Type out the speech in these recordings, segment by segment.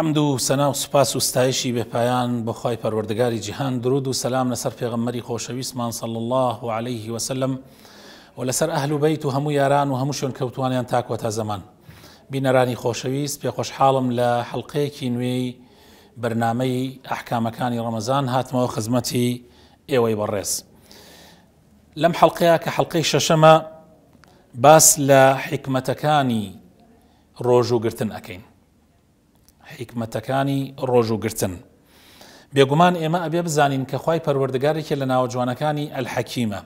حەمد و سەنا و سوپاس و ستایشی بێپایان بەخوای پەروەردەگاری جیهان درود و سەسلام لەسەر پێغممەری خۆشەویستمان صل الله و عليه وسلم و لەسەر ئەهل و بیت و هەموو یاران و هەموو شوێن کەوتوانیان تاکوە تا زەمان بینەرانی خۆشەویست پێ خۆشحاڵم لە حڵلقەیەکی نوێی بەرنمەی ئەحکامەکانی ڕەمەزان هاتمەوە خزمەتی ئێوەی بەڕێز لەم حڵلقەیە کە حڵلقەی شەشەمە باس لە حکمەتەکانی ڕۆژ و گرتن ئەەکەین حیکمەتەکانی ڕۆژ و گرتن. بێگومان ئێمە ئەبێ بزانین کە خی پەروەردەگارێکی لە ناوجوانەکانی ئەلحەکیمە.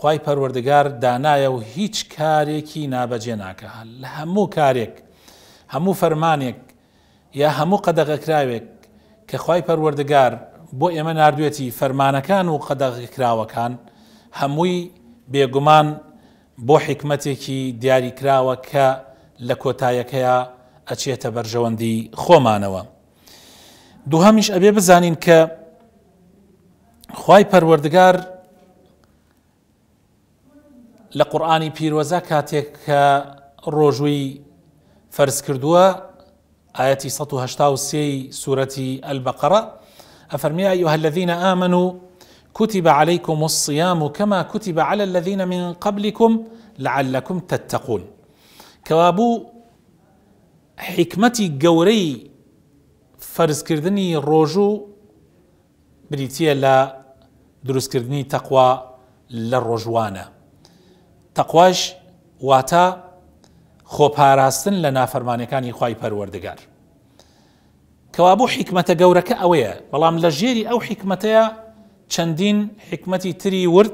خی پەروەردەگار دانایە و هیچ کارێکی نابەجێ ناکە لە هەموو کارێک، هەموو فەرمانێک یا هەموو قەدەغەکراوێک کە خی پەروەردەگار بۆ ئێمە نردوێتی فەرمانەکان و قەدەغکراوەکان هەمووی بێگومان بۆ حکمتێکی دیاریکراوە کە لە کۆتایەکەیە ئەچێتە بەرژەوەندی خۆمانەوە دووهمیش ئەبێ بزانین کە خی پەروەردگار لە قورآانی پیرۆزە کاتێک کە ڕۆژووی فەرز کردووە ئاەتی 1970 سوورەتی ئەلبەقەرە ئەفەرمی أيها الذين آمنوا كتب عليكم الصيام كما كتب على الذين من قبلكم لعلكم تتقون كوابو حکمەتی گەورەی فەرزکردنی ڕۆژوو بریتە لە دروستکردنی تەقوا لە ڕۆژوانە تەقواش واتە خۆپاراستن لە نافەرمانەکانی خی پەروەردەگار کەوا بۆ حیکمەتە گەورەکە ئەوەیە بەڵام لە ژێری ئەو حیکمەتەیە چەندین حکمەتی تری ورد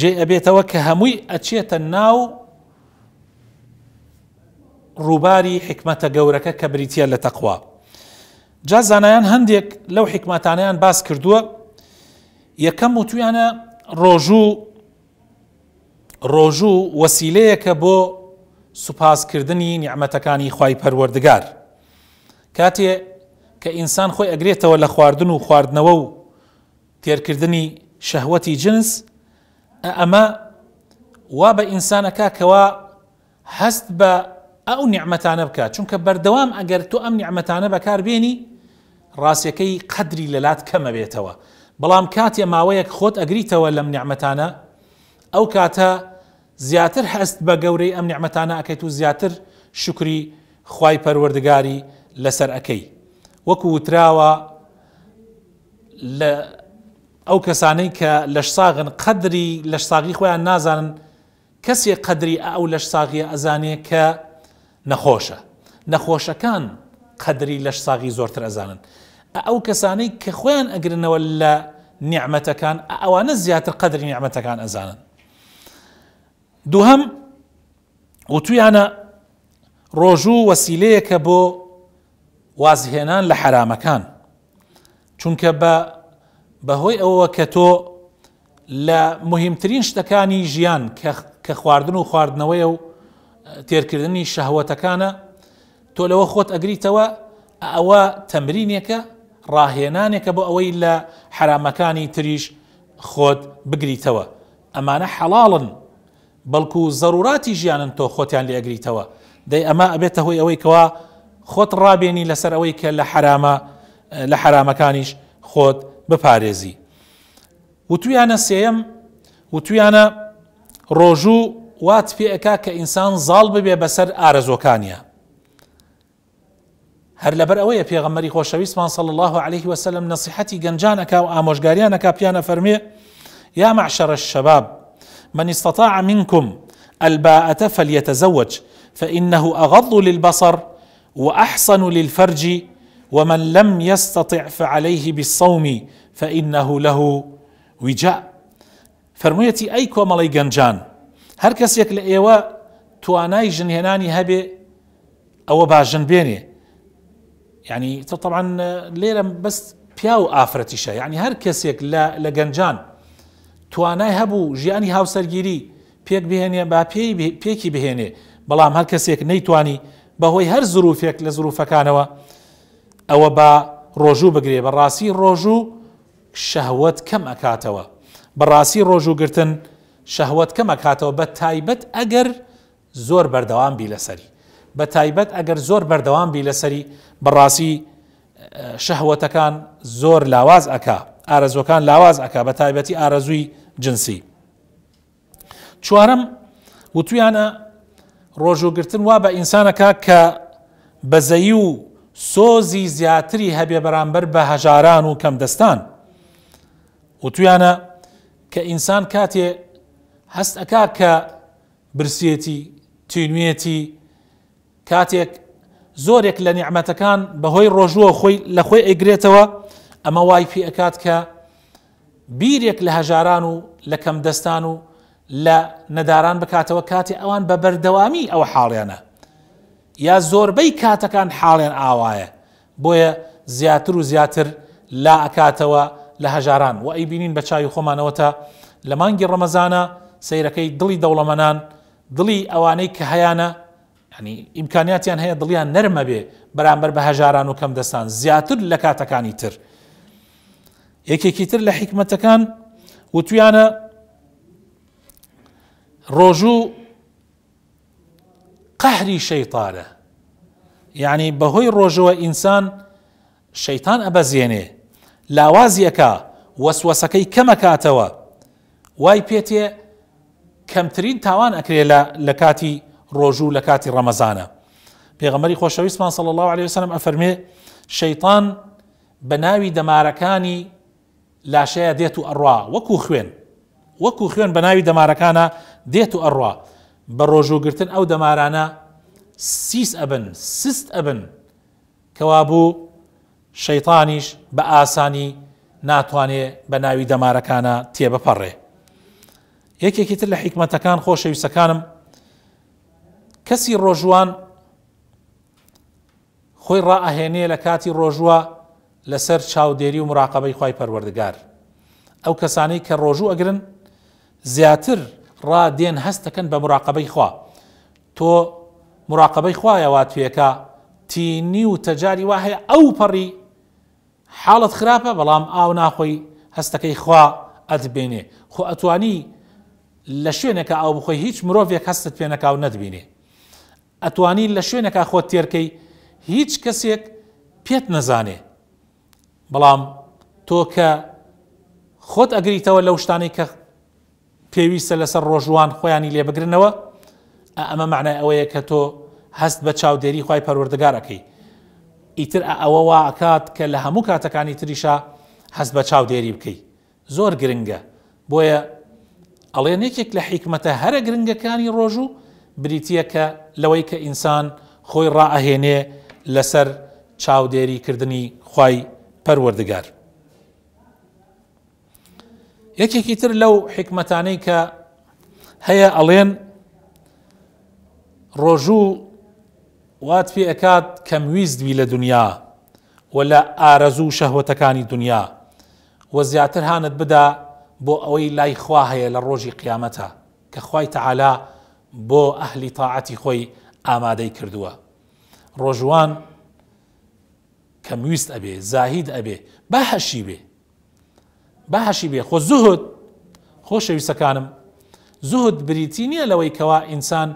جێ ئەبێتەوە کە هەمووی ئەچێتە ناو ڕووباری حکمەتە گەورەکە کە بریتە لە تەخوا. جا زانایان هەندێک لەو حکمەتانیان باس کردووە یەکەم وتویانە ڕۆژوو ڕۆژوو وەسیلەیەکە بۆ سوپاسکردنی نیعممەتەکانی خی پەروەردگار. کاتێ کە ئینسان خۆی ئەگرێتەوە لە خواردن و خواردنەوە و تێرکردنی شەهوەتی جنس ئەمە وا بە ئینسانەکە کەوا هەست بە ئەو نیعممەتانە بکە چونکە بەردەوام ئەگەر تو ئەم نیعممەتانە بەکاربیێنی ڕاستیەکەی قدری لەلات کەمە بێتەوە بەڵام کاتێ ماوەیەک خۆت ئەگریتەوە لەم نیعممەتانە ئەو کاتە زیاتر هەست بە گەورەی ئەم نیعممەتانە ئەکەیت و زیاتر شکری خی پەروەردگاری لەسەر ئەەکەی وەکو وتراوە لە ئەو کەسانەی کە لەش ساغن قدری لەش ساغی خۆیان نازانن کەسێک قدری ئەو لەش ئەزانێ کە نەخۆشە نەخۆشەکان قەدری لەش ساغی زۆرتر ئەزانن ئەو کەسانەی کە خۆیان ئەگرنەوە لە نیعممەتەکان ئەوانە زیاتر قەدری نیعممەتەکان ئەزانن دووهم و تویانە ڕۆژوو وەسیلەیەکە بۆ وازهێنان لە حرامەکان چونکە بە بەهۆی ئەوە کە تۆ لە مهمترین شتەکانی ژیان کە خواردن و خواردنەوەی و تێرکردنی شەهوەتەکانە تۆ لەوە خۆت ئەگریتەوە ئەوە تەمرینێکە ڕاهێنانێکە بۆ ئەوەی لە حرامەکانی تریش خۆت بگریتەوە ئەمانە حەڵاڵن بەڵکو زەروراتی ژیانن تۆ خۆتیان لێ ئەگریتەوە دەی ئەمە ئەبێتە هۆی ئەوەیەوە خۆت ڕابێنی لەسەر ئەوەی کە لە حرامە لە حرامەکانیش خۆت بپارێزی وتویانە سێم وتویانە ڕۆژوو وات پێەکا کە ئینسان زاڵ ببێ هر لبر هەر في غمري خوشويس من صلى الله عليه وسلم نصيحتي جنجانك و ئامۆژگاریانەکە بيانا فرمي يا معشر الشباب من استطاع منكم الباءة فليتزوج فإنه أغض للبصر وأحصن للفرج ومن لم يستطع فعليه بالصوم فإنه له وجاء فرميتي أيكم ملي جنجان هەر کەسێک لە ئێوە توانای ژنهێنانی هەبێ ئەوە باشژن بێنێ ینی تەطبعاان لێرە بەست پیا و ئافرەتیشە ینی هەر کەسێک لە گەنجان توانای هەبوو ژیانی هاوسەرگیری پێک بهێنێ با پێکی بهێنێ بەڵام هەر کەسێک نەیتوانی بەهۆی هەر زروفێک لە زروفەکانەوە ئەوە بە ڕۆژوو بگرێ بە ڕاستی ڕۆژوو شەهوت کەم ئەکاتەوە بەڕاستی ڕۆژووگرتن شەهوت کەمە کاتەوە بە تایبەت ئەگەر زۆر بەردەوام بی لەسەری بە تایبەت ئەگەر زۆر بەردەوام بی لەسەری بڕاستی شەهوتەکان زۆر لاواز ئەکا ئارەزۆکان لاواز ئەکا بە تایبەتی ئارەزووی جنسی چوارم وتویانە ڕۆژوگرتن وا بە ئینسانەکە کە بەزەیی و سۆزی زیاتری هەبێ بەرامبەر بە هەژاران و کەم دەستان وتویانە کە ئینسان کاتێ هەست ئەک کە برسێتی تینوێتی کاتێک زۆرێک لە نیعممەتەکان بەهۆی ڕۆژوە خۆی لە خۆی ئەیگرێتەوە ئەمە وای پێ ئەکات کە بیرێک لە هەژاران و لە کەم دەستان و لە نەداران بکاتەوە کاتی ئەوان بە بەردەوامی ئەوە حاڵێنە یا زۆربەی کاتەکان حاڵێن ئاوایە بۆیە زیاتر و زیاتر لا ئەکاتەوە لە هەژاران و ئەی بینین بە چاوی خۆمانەوە تا لە مانگی ڕەمەزانە سیرەکەی دڵی دەوڵەمەنان دڵی ئەوانەی کە هەیەە ینی ئیمکانیاتیان هەیە دڵیان نەرمە بێ بەرامبەر بە هەژاران و کەم دەستان زیاتر لە کاتەکانی تر. یەکێکی تر لە حیکمەتەکان وتویانە ڕۆژوو قەهری شەیتارە یعنی بەهۆی ڕۆژەوە ئینسان شەیتان ئەبەزیێنێ لاوازیەکە وەسوەسەکەی کەمەکاتەوە وای پێتێ کەمترین تاوان ئەکرێ لە کاتی ڕۆژوو لە کاتی ڕەمەزانە پێغەمەری خۆشەویستمان سەڵ الله عليه وسلم ئەفەرمێ شەیطان بە ناوی دەمارەکانی لاشەیە دێت و ئەڕوا وەکو خوێن وەکو خوێن بە ناوی دەمارەکانە دێت و ئەڕوا بە ڕۆژوگرتن ئەو دەمارانە سیس ئەبن سست ئەبن کەوا بوو شەیطانیش بە ئاسانی ناتوانێ بە ناوی دەمارەکانە تێبەپەڕێ یەکێکی تر لە حیکمەتەکان خۆشەویستەکانم کەسی ڕۆژوان خۆی ڕائەهێنەیە لە کاتی ڕۆژوە لەسەر چاودێری و مراقبەی خی پەروەردگار ئەو کەسانەی کە ڕۆژوو ئەگرن زیاتر ڕادێن هەستەکەن بە مراقبەی خوا تۆ مراقبەی خوایەوە توێکە تینی و تەجاری واهەیە ئەو پەڕی حاڵت خراپە بەڵام ئاو ناخۆی هەستەکەی خوا ئەتبێنێ خۆ ئەتوانی لە شوێنەکە ئەو بخۆی هیچ مرۆڤێک هەستت پێێنەکاو نەدبینێ ئەتوانی لە شوێنەکە خۆت تێرکەی هیچ کەسێک پێت نەزانێ بەڵام تۆ کە خۆت ئەگریتەوە لەو شتانی کە پێویستە لەسەر ڕۆژوان خۆیانی لێبگرنەوە ئەمە معنای ئەوەیە کە تۆ هەست بە چاودێری خی پەروەردەگارەکەی ئیتر ئەوە وا ئەکات کە لە هەموو کاتەکانی تریشا هەست بە چاودێری بکەی زۆر گرنگە بۆیە ئەڵێنێکێک لە حیکمەتە هەرە گرنگەکانی ڕۆژ و بریتیەکە لەوەی کە ئینسان خۆی ڕائەهێنێ لەسەر چاودێریکردنی خی پەروەردگار. یەکێکی تر لەو حکمەتانەی کە هەیە ئەڵێن ڕۆژوو وات پێ ئەکات کەم ویستوی لە دنیا و لە ئارەزوو شەهوەتەکانی دنیا وە زیاتر هاانت بدا بۆ ئەوەی لای خوا هەیە لە ڕۆژی قیامەتە کە خی تەعالا بۆ ئەهلی تاعەتی خۆی ئامادەی کردووە. ڕۆژوان کە ویست ئەبێ زاهید ئەبێ باهەشی بێ باهەشی بێ خۆ زوهت خۆشەویستەکانم زوهت بریتی نییە لەوەی کەوا ئینسان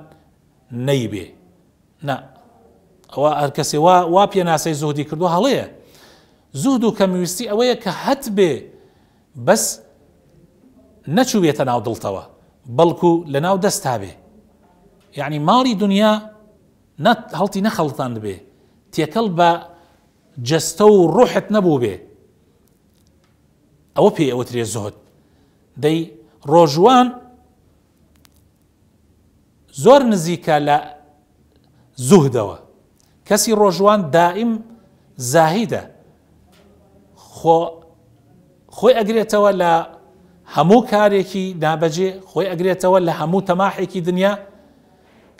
نەیبێ نه ئەوە هەر کەسێ وا پێ ناسی زۆدی کردو هەڵەیە زود و کەمیویستی ئەوەیە کە هەت بێ بەس نەچوێتە ناو دڵتەوە بەڵکو لە ناو دەستا بێ یعنی يعني ماڵی دنیا هەڵتی نەخەڵتان بێ تێکەڵ بە جستە و ڕۆحت نەبوو بێ ئەوە پێ ئەوترێ زۆت دەی ڕۆژوان زۆر نزیکە لە زوهدەوە کەسی ڕۆژوان دائیم زاهیدە خۆ خۆی ئەگرێتەوە لە هەموو کارێکی نابەجێ خۆی ئەگرێتەوە لە هەموو تەماحێکی دنیا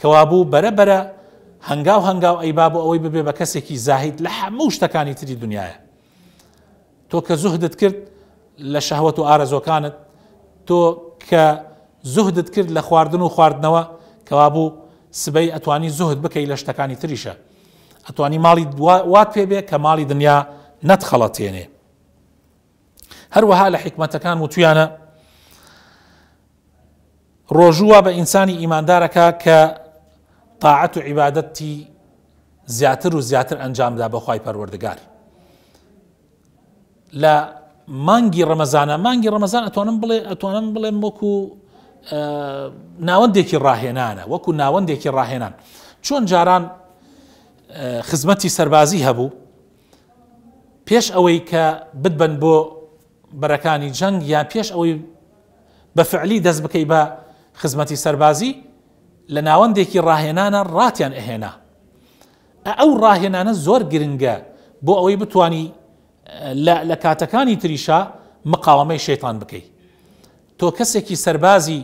کەوابوو بەرەبرە هەنگاو هەنگاو ئەیبا بۆ ئەوەی ببێ بە کەسێکی زاهید لە هەموو شتەکانی تری دنیاە تۆ کە زوهدت کرد لە شەهوت و ئارەزۆکانت تۆ کە زوهدت کرد لە خواردن و خواردنەوە کەوابوو سبەی ئەتوانی زوهت بکەی لە شتەکانی تریشە ئەتوانی ماڵی وات پێ بێ کە ماڵی دنیا نەتخەڵەتێنێ هەروەها لە حکمەتەکان وتویانە ڕۆژووە بە ئینسانی ئیماندارەکە کە تاعەت و عیباەتی زیاتر و زیاتر ئەنجامدا بەخوای پەروەردگار لە مانگی ڕەمەزانە مانگی ڕەمەزان ئەتوانم بڵێ ئەتوانم بڵێم وەکو ناوەندێکی ڕاهێنانە وەکو ناوەندێکی ڕاهێنان چۆن جاران خزمەتی سەربازی هەبوو پێش ئەوەی کە بدبن بۆ بەرەکانی جەنگ یا پێش ئەوەی بە فعلی دەست بکەی بە خزمەتی سەربازی لە ناوەندێکی ڕاهێنانە ڕاتیان ئەهێنا ئەو ڕاهێنانە زۆر گرنگە بۆ ئەوەی بتانی لە کاتەکانی تریشا مقاومەی شەیتان بکەی تۆ کەسێکی سەربازی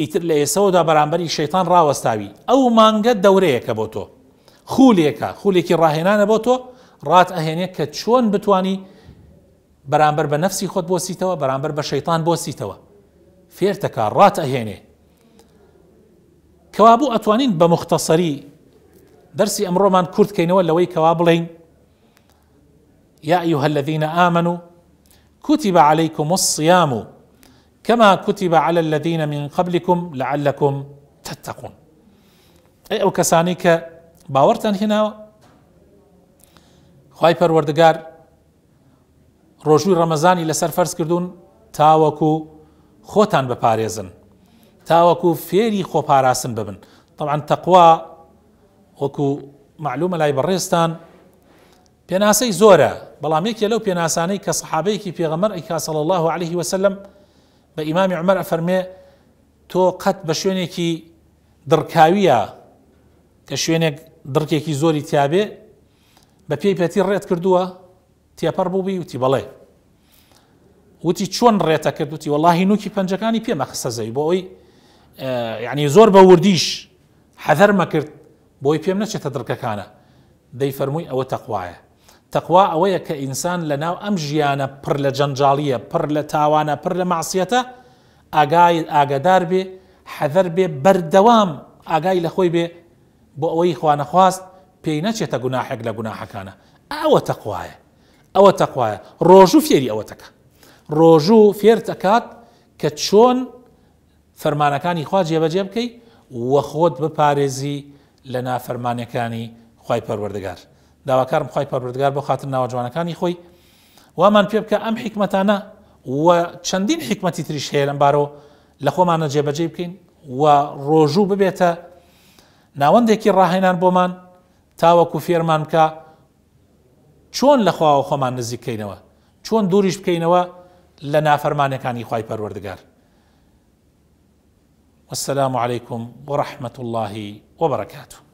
ئیتر لە ئێسەوەدا بەرامبەری شەیتان ڕاوەستاوی ئەو مانگە دەورەیەکە بۆ تۆ خولێکە خولێکی ڕاهێنانە بۆ تۆ ڕات ئەهێنێت کە چۆن بتانی برانبر بنفسي خود بوسيتوا برانبر بشيطان بوسيتوا شەیتان بۆسییتەوە أهيني كوابو أتوانين بمختصري درسي أمرو من كورت ئەمڕۆمان اللوي كوابلين يا أيها الذين آمنوا كتب عليكم الصيام كما كتب على الذين من قبلكم لعلكم تتقون أي أو كسانيك باورتان هنا خايبر پروردگار ڕۆژووی ڕەمەزانی لەسەر فەرز کردوون تاوەکو خۆتان بپارێزن تاوەکو فێری خۆپاراسن ببن طبعا تەقوا وەکو معلومە لای بەڕێستان پێناسەی زۆرە بەڵام یەکێ لەو پێناسانەی کە سحابەیەکی پێغەمەر ئیکا سەڵ الله عليه وسلم بە ئیمامی عمەر ئەفەرمێ تۆ قەت بە شوێنێکی دڕکاویە کە شوێنێک دڕکێکی زۆری تیاابێ بە پێی پەتی ڕێت کردووە تێپەر بووبی وتی بەڵێ وتی چۆن ڕێتە کرد وتی وەڵی نوکی پەنجەکانی پێمە خسەزەی بۆ ئەوی یعنی زۆر بە وردیش حەذەرمە کرد بۆی پێم نەچێتە دڕکەکانە دەی فەرمووی ئەوە تەقوایە تەقوا ئەوەیە کە ئینسان لە ناو ئەم ژیانە پڕ لە جەنجاڵیە پڕ لە تاوانە پڕ لە ماسیەتە ئاگای ئاگدار بێ حەذەر بێ بەردەوام ئاگای لە خۆی بێ بۆ ئەوەی خوانەخواست پێی نەچێتە گوناحێک لە گوناحەکانە ئەوە تەقوایە ئەوە تەخواە ڕۆژوو فێری ئەوە تەکە ڕۆژوو فێر دەکات کە چۆن فەرمانەکانی خوا جێبەجێ بکەیت وە خۆت بپارێزی لە نافەرمانەکانی خی پەروەردگار داواکارم خی پەروەردگار بۆ خاتر ناوەجوانەکانی خۆی وامان پێ بکە ئەم حکمتانە و چەندین حکمەتی تریش هەیە لەم بارەوە لە خۆمانە جێبەجێ بکەین و ڕۆژوو ببێتە ناوەندێکی ڕاهێنان بۆمان تاوەکو فێرمانکە چون چۆن لە خواوە خۆمان نزیک بکەینەوە چۆن دووریش بکەینەوە لە نافەرمانەکانی و السلام علیکم و رحمت الله برکاته.